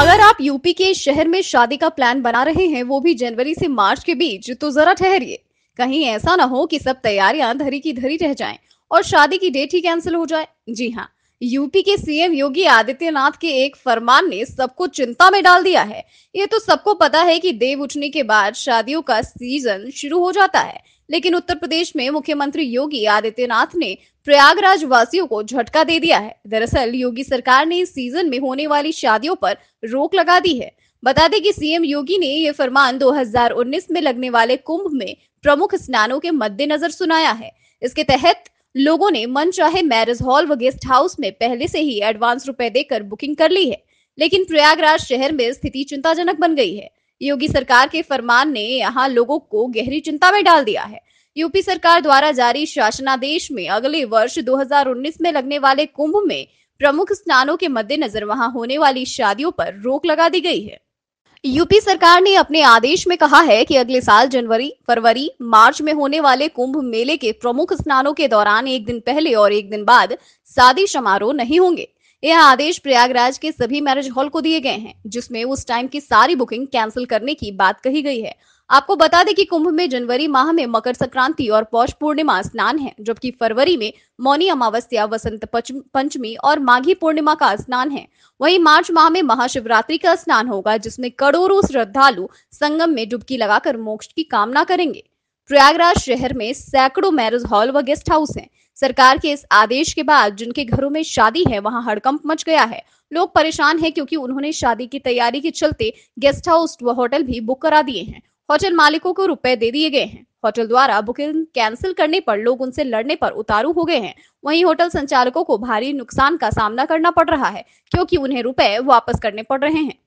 अगर आप यूपी के शहर में शादी का प्लान बना रहे हैं वो भी जनवरी से मार्च के बीच तो जरा ठहरिए कहीं ऐसा ना हो कि सब तैयारियां धरी की धरी रह जाएं और शादी की डेट ही कैंसिल हो जाए जी हाँ यूपी के सीएम योगी आदित्यनाथ के एक फरमान ने सबको चिंता में डाल दिया है ये तो सबको पता है कि देव उठने के बाद शादियों का सीजन शुरू हो जाता है लेकिन उत्तर प्रदेश में मुख्यमंत्री योगी आदित्यनाथ ने प्रयागराज वासियों को झटका दे दिया है दरअसल योगी सरकार ने इस सीजन में होने वाली शादियों पर रोक लगा दी है बता दें कि सीएम योगी ने ये फरमान 2019 में लगने वाले कुंभ में प्रमुख स्नानों के मद्देनजर सुनाया है इसके तहत लोगों ने मन चाहे मैरिज हॉल व गेस्ट हाउस में पहले से ही एडवांस रुपए देकर बुकिंग कर ली है लेकिन प्रयागराज शहर में स्थिति चिंताजनक बन गई है योगी सरकार के फरमान ने यहाँ लोगों को गहरी चिंता में डाल दिया है यूपी सरकार द्वारा जारी शासनादेश में अगले वर्ष 2019 में लगने वाले कुंभ में प्रमुख स्नानों के मद्देनजर वहां होने वाली शादियों पर रोक लगा दी गई है यूपी सरकार ने अपने आदेश में कहा है कि अगले साल जनवरी फरवरी मार्च में होने वाले कुंभ मेले के प्रमुख स्नानों के दौरान एक दिन पहले और एक दिन बाद शादी समारोह नहीं होंगे यह आदेश प्रयागराज के सभी मैरिज हॉल को दिए गए हैं जिसमें उस टाइम की सारी बुकिंग कैंसिल करने की बात कही गई है आपको बता दें कि कुंभ में जनवरी माह में मकर संक्रांति और पौष पूर्णिमा स्नान है जबकि फरवरी में मौनी अमावस्या वसंत पंचमी और माघी पूर्णिमा का स्नान है वहीं मार्च माह में महाशिवरात्रि का स्नान होगा जिसमें करोड़ों श्रद्धालु संगम में डुबकी लगाकर मोक्ष की कामना करेंगे प्रयागराज शहर में सैकड़ों मैरिज हॉल व गेस्ट हाउस हैं सरकार के इस आदेश के बाद जिनके घरों में शादी है वहां हड़कंप मच गया है लोग परेशान हैं क्योंकि उन्होंने शादी की तैयारी के चलते गेस्ट हाउस व होटल भी बुक करा दिए हैं होटल मालिकों को रुपए दे दिए गए हैं होटल द्वारा बुकिंग कैंसिल करने पर लोग उनसे लड़ने पर उतारू हो गए हैं वहीं होटल संचालकों को भारी नुकसान का सामना करना पड़ रहा है क्योंकि उन्हें रुपए वापस करने पड़ रहे हैं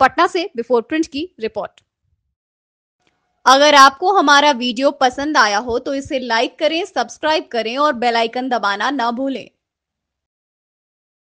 पटना से बिफोर प्रिंट की रिपोर्ट अगर आपको हमारा वीडियो पसंद आया हो तो इसे लाइक करें सब्सक्राइब करें और बेल आइकन दबाना ना भूलें